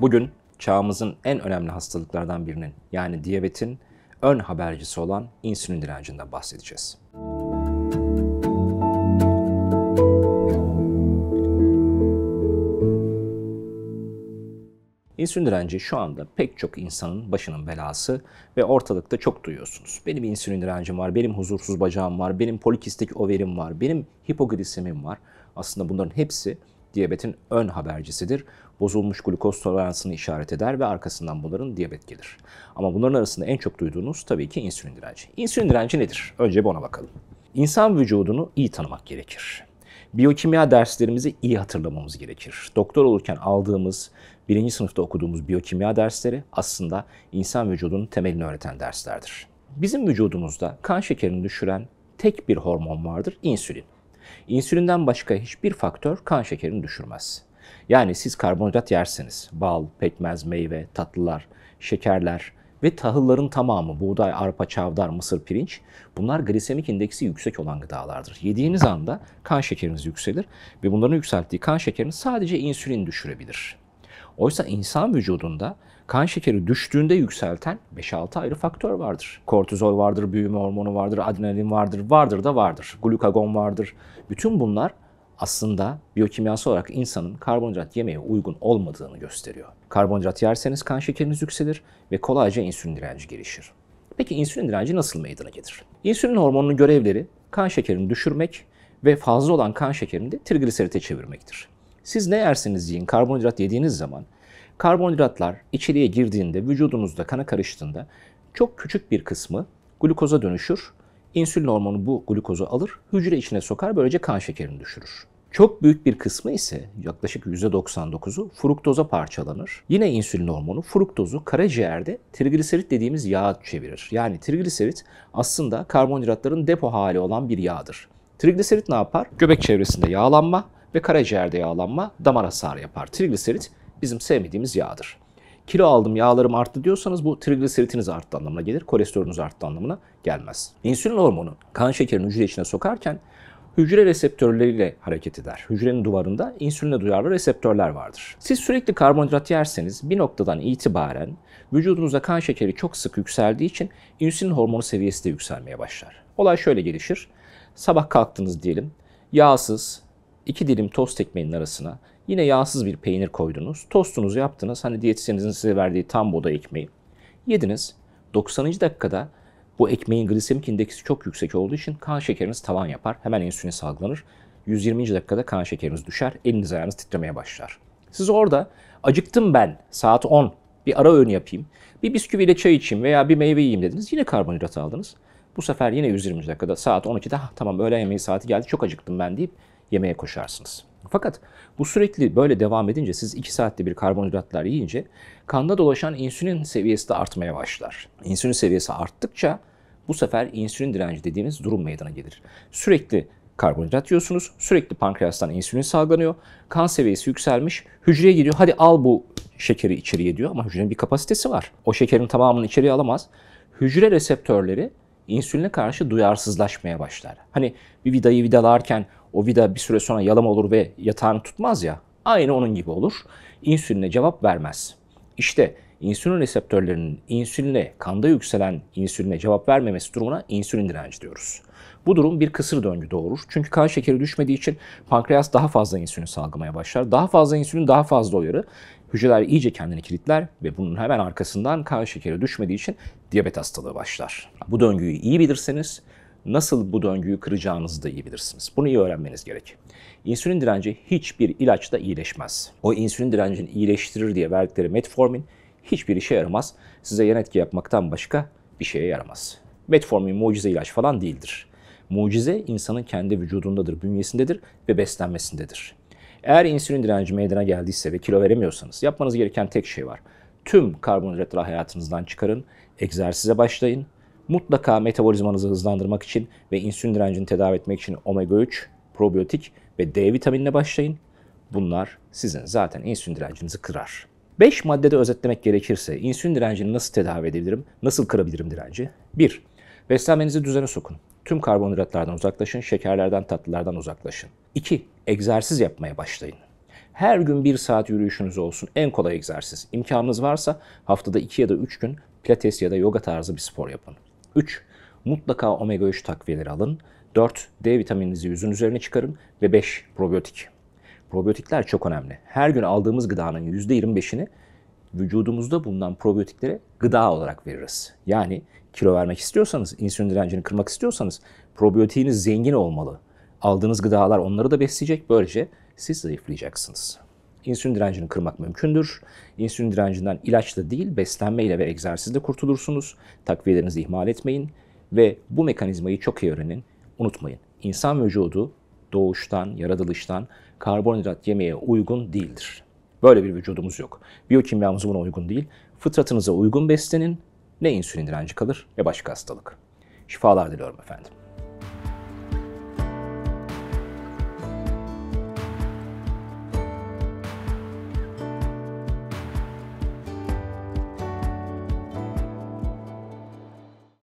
Bugün çağımızın en önemli hastalıklardan birinin yani diyabetin ön habercisi olan insülin direncinden bahsedeceğiz. İnsülin direnci şu anda pek çok insanın başının belası ve ortalıkta çok duyuyorsunuz. Benim insülin direncim var, benim huzursuz bacağım var, benim polikistik overim var, benim hipoglisemim var. Aslında bunların hepsi diyabetin ön habercisidir. Bozulmuş glukoz toleransını işaret eder ve arkasından bunların diyabet gelir. Ama bunların arasında en çok duyduğunuz tabii ki insülin direnci. İnsülin direnci nedir? Önce bir ona bakalım. İnsan vücudunu iyi tanımak gerekir. Biyokimya derslerimizi iyi hatırlamamız gerekir. Doktor olurken aldığımız, birinci sınıfta okuduğumuz biyokimya dersleri aslında insan vücudunun temelini öğreten derslerdir. Bizim vücudumuzda kan şekerini düşüren tek bir hormon vardır, insülin. İnsülinden başka hiçbir faktör kan şekerini düşürmez. Yani siz karbonhidrat yerseniz, bal, pekmez, meyve, tatlılar, şekerler ve tahılların tamamı, buğday, arpa, çavdar, mısır, pirinç bunlar glisemik indeksi yüksek olan gıdalardır. Yediğiniz anda kan şekeriniz yükselir ve bunların yükselttiği kan şekerini sadece insülin düşürebilir. Oysa insan vücudunda kan şekeri düştüğünde yükselten 5-6 ayrı faktör vardır. Kortizol vardır, büyüme hormonu vardır, adrenalin vardır, vardır da vardır. Glukagon vardır. Bütün bunlar aslında biyokimyasal olarak insanın karbonhidrat yemeye uygun olmadığını gösteriyor. Karbonhidrat yerseniz kan şekeriniz yükselir ve kolayca insülin direnci gelişir. Peki insülin direnci nasıl meydana gelir? İnsülin hormonunun görevleri kan şekerini düşürmek ve fazla olan kan şekerini de trigliserite çevirmektir. Siz ne yerseniz yiyin karbonhidrat yediğiniz zaman Karbonhidratlar içeriye girdiğinde, vücudunuzda kana karıştığında çok küçük bir kısmı glukoza dönüşür. İnsülin hormonu bu glukozu alır, hücre içine sokar, böylece kan şekerini düşürür. Çok büyük bir kısmı ise yaklaşık %99'u fruktoza parçalanır. Yine insülin hormonu fruktozu karaciğerde trigliserit dediğimiz yağa çevirir. Yani trigliserit aslında karbonhidratların depo hali olan bir yağdır. Trigliserit ne yapar? Göbek çevresinde yağlanma ve karaciğerde yağlanma damar hasarı yapar. Trigliserit bizim sevmediğimiz yağdır. Kilo aldım yağlarım arttı diyorsanız bu trigliseritiniz arttı anlamına gelir. Kolesterolünüz arttı anlamına gelmez. İnsülin hormonu kan şekerini hücre içine sokarken hücre reseptörleriyle hareket eder. Hücrenin duvarında insüline duyarlı reseptörler vardır. Siz sürekli karbonhidrat yerseniz bir noktadan itibaren vücudunuzda kan şekeri çok sık yükseldiği için insülin hormonu seviyesi de yükselmeye başlar. Olay şöyle gelişir. Sabah kalktınız diyelim. Yağsız iki dilim tost ekmeğinin arasına Yine yağsız bir peynir koydunuz. Tostunuzu yaptınız. Hani diyetisyeninizin size verdiği tam boda ekmeği. Yediniz. 90. dakikada bu ekmeğin glisemik indeksi çok yüksek olduğu için kan şekeriniz tavan yapar. Hemen insülin salgılanır. 120. dakikada kan şekeriniz düşer. Eliniz ayağınız titremeye başlar. Siz orada acıktım ben saat 10 bir ara öğün yapayım. Bir bisküviyle çay içeyim veya bir meyve yiyeyim dediniz. Yine karbonhidrat aldınız. Bu sefer yine 120 dakikada saat 12'de ah, tamam öğlen yemeği saati geldi çok acıktım ben deyip yemeğe koşarsınız. Fakat bu sürekli böyle devam edince siz 2 saatte bir karbonhidratlar yiyince kanda dolaşan insülin seviyesi de artmaya başlar. İnsülin seviyesi arttıkça bu sefer insülin direnci dediğimiz durum meydana gelir. Sürekli karbonhidrat yiyorsunuz. Sürekli pankreastan insülin salgılanıyor. Kan seviyesi yükselmiş. Hücreye gidiyor. Hadi al bu şekeri içeriye diyor ama hücrenin bir kapasitesi var. O şekerin tamamını içeriye alamaz. Hücre reseptörleri insüline karşı duyarsızlaşmaya başlar. Hani bir vidayı vidalarken o vida bir süre sonra yalama olur ve yatağını tutmaz ya. Aynı onun gibi olur. İnsüline cevap vermez. İşte insülin reseptörlerinin insüline, kanda yükselen insüline cevap vermemesi durumuna insülin direnci diyoruz. Bu durum bir kısır döngü doğurur. Çünkü kan şekeri düşmediği için pankreas daha fazla insülin salgımaya başlar. Daha fazla insülin daha fazla uyarı. Hücreler iyice kendini kilitler ve bunun hemen arkasından kan şekeri düşmediği için diyabet hastalığı başlar. Bu döngüyü iyi bilirseniz nasıl bu döngüyü kıracağınızı da iyi bilirsiniz. Bunu iyi öğrenmeniz gerek. İnsülin direnci hiçbir ilaçla iyileşmez. O insülin direncini iyileştirir diye verdikleri metformin hiçbir işe yaramaz. Size yan etki yapmaktan başka bir şeye yaramaz. Metformin mucize ilaç falan değildir. Mucize insanın kendi vücudundadır, bünyesindedir ve beslenmesindedir. Eğer insülin direnci meydana geldiyse ve kilo veremiyorsanız yapmanız gereken tek şey var. Tüm karbonhidratları hayatınızdan çıkarın, egzersize başlayın, Mutlaka metabolizmanızı hızlandırmak için ve insülin direncini tedavi etmek için omega 3, probiyotik ve D vitaminine başlayın. Bunlar sizin zaten insülin direncinizi kırar. 5 maddede özetlemek gerekirse insülin direncini nasıl tedavi edebilirim, nasıl kırabilirim direnci? 1. Beslenmenizi düzene sokun. Tüm karbonhidratlardan uzaklaşın, şekerlerden, tatlılardan uzaklaşın. 2. Egzersiz yapmaya başlayın. Her gün 1 saat yürüyüşünüz olsun. En kolay egzersiz. İmkanınız varsa haftada 2 ya da 3 gün pilates ya da yoga tarzı bir spor yapın. 3. Mutlaka omega 3 takviyeleri alın. 4. D vitamininizi yüzün üzerine çıkarın. Ve 5. Probiyotik. Probiyotikler çok önemli. Her gün aldığımız gıdanın %25'ini vücudumuzda bulunan probiyotiklere gıda olarak veririz. Yani kilo vermek istiyorsanız, insülin direncini kırmak istiyorsanız probiyotiğiniz zengin olmalı. Aldığınız gıdalar onları da besleyecek. Böylece siz zayıflayacaksınız insülin direncini kırmak mümkündür. İnsülin direncinden ilaçla değil beslenmeyle ve egzersizle kurtulursunuz. Takviyelerinizi ihmal etmeyin ve bu mekanizmayı çok iyi öğrenin. Unutmayın. insan vücudu doğuştan, yaratılıştan karbonhidrat yemeye uygun değildir. Böyle bir vücudumuz yok. Biyokimyamız buna uygun değil. Fıtratınıza uygun beslenin. Ne insülin direnci kalır ne başka hastalık. Şifalar diliyorum efendim.